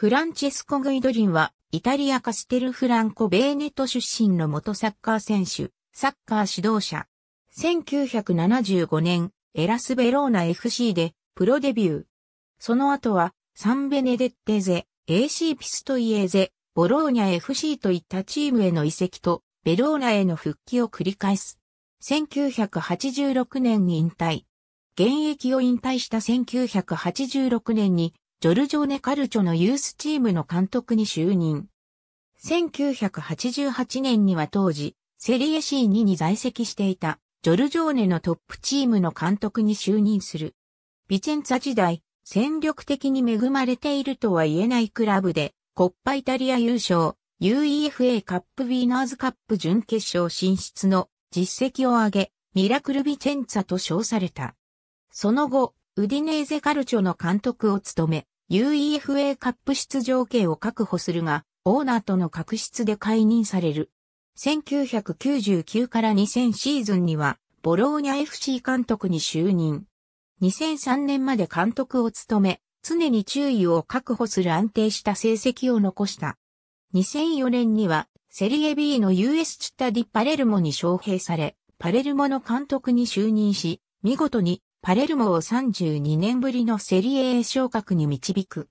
フランチェスコ・グイドリンは、イタリアカステルフランコ・ベーネト出身の元サッカー選手、サッカー指導者。1975年、エラス・ベローナ FC で、プロデビュー。その後は、サンベネデッテゼ、AC ピストイエーゼ、ボローニャ FC といったチームへの移籍と、ベローナへの復帰を繰り返す。1986年に引退。現役を引退した1986年にジョルジョーネ・カルチョのユースチームの監督に就任。1988年には当時、セリエ C2 に在籍していた、ジョルジョーネのトップチームの監督に就任する。ビチェンツァ時代、戦力的に恵まれているとは言えないクラブで、コッパイタリア優勝、UEFA カップウィーナーズカップ準決勝進出の実績を上げ、ミラクルビチェンツァと称された。その後、ウディネーゼカルチョの監督を務め、UEFA カップ出場権を確保するが、オーナーとの確執で解任される。1999から2000シーズンには、ボローニャ FC 監督に就任。2003年まで監督を務め、常に注意を確保する安定した成績を残した。2004年には、セリエ B の US チッタディ・パレルモに招聘され、パレルモの監督に就任し、見事にパレルモを32年ぶりのセリエ A 昇格に導く。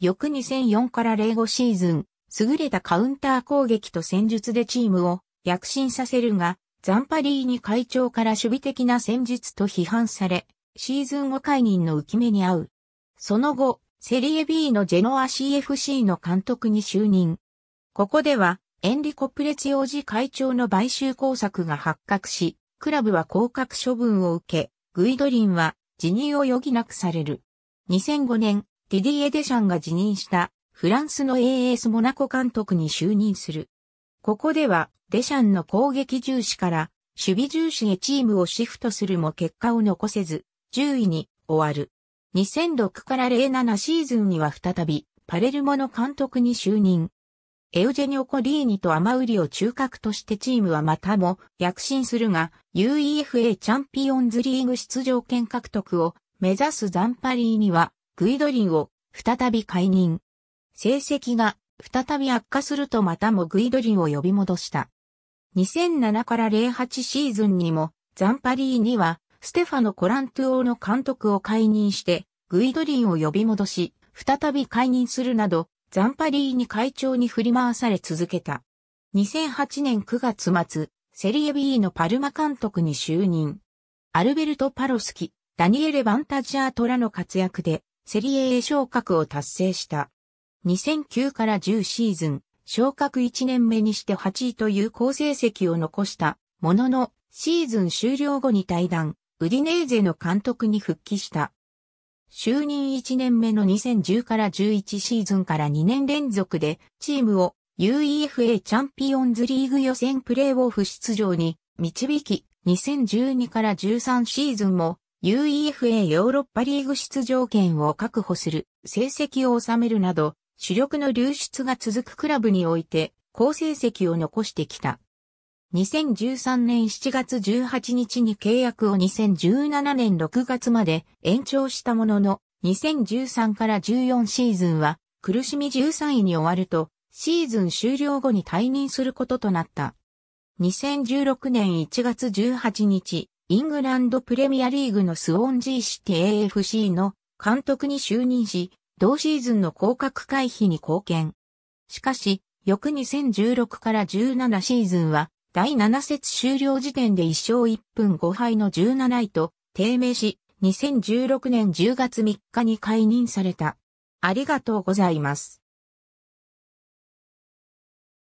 翌2004から05シーズン、優れたカウンター攻撃と戦術でチームを躍進させるが、ザンパリーに会長から守備的な戦術と批判され、シーズン後解任の浮き目に遭う。その後、セリエ B のジェノア CFC の監督に就任。ここでは、エンリコ・プレツ用事会長の買収工作が発覚し、クラブは降格処分を受け、グイドリンは辞任を余儀なくされる。2005年、ディディエ・デシャンが辞任したフランスの AS モナコ監督に就任する。ここでは、デシャンの攻撃重視から守備重視へチームをシフトするも結果を残せず、10位に終わる。2006から07シーズンには再び、パレルモの監督に就任。エウジェニオ・コリーニとアマウリを中核としてチームはまたも躍進するが UEFA チャンピオンズリーグ出場権獲得を目指すザンパリーにはグイドリンを再び解任。成績が再び悪化するとまたもグイドリンを呼び戻した。2007から08シーズンにもザンパリーにはステファノ・コラントゥオの監督を解任してグイドリンを呼び戻し再び解任するなどザンパリーに会長に振り回され続けた。2008年9月末、セリエ B のパルマ監督に就任。アルベルト・パロスキ、ダニエル・バンタジャートラの活躍で、セリエ A 昇格を達成した。2009から10シーズン、昇格1年目にして8位という好成績を残した、ものの、シーズン終了後に退団、ウディネーゼの監督に復帰した。就任1年目の2010から11シーズンから2年連続でチームを UEFA チャンピオンズリーグ予選プレーオフ出場に導き、2012から13シーズンも UEFA ヨーロッパリーグ出場権を確保する成績を収めるなど、主力の流出が続くクラブにおいて好成績を残してきた。2013年7月18日に契約を2017年6月まで延長したものの、2013から14シーズンは苦しみ13位に終わると、シーズン終了後に退任することとなった。2016年1月18日、イングランドプレミアリーグのスウォンジーシティ AFC の監督に就任し、同シーズンの降格回避に貢献。しかし、翌2016から17シーズンは第7節終了時点で1勝1分5敗の17位と低迷し、2016年10月3日に解任された。ありがとうございます。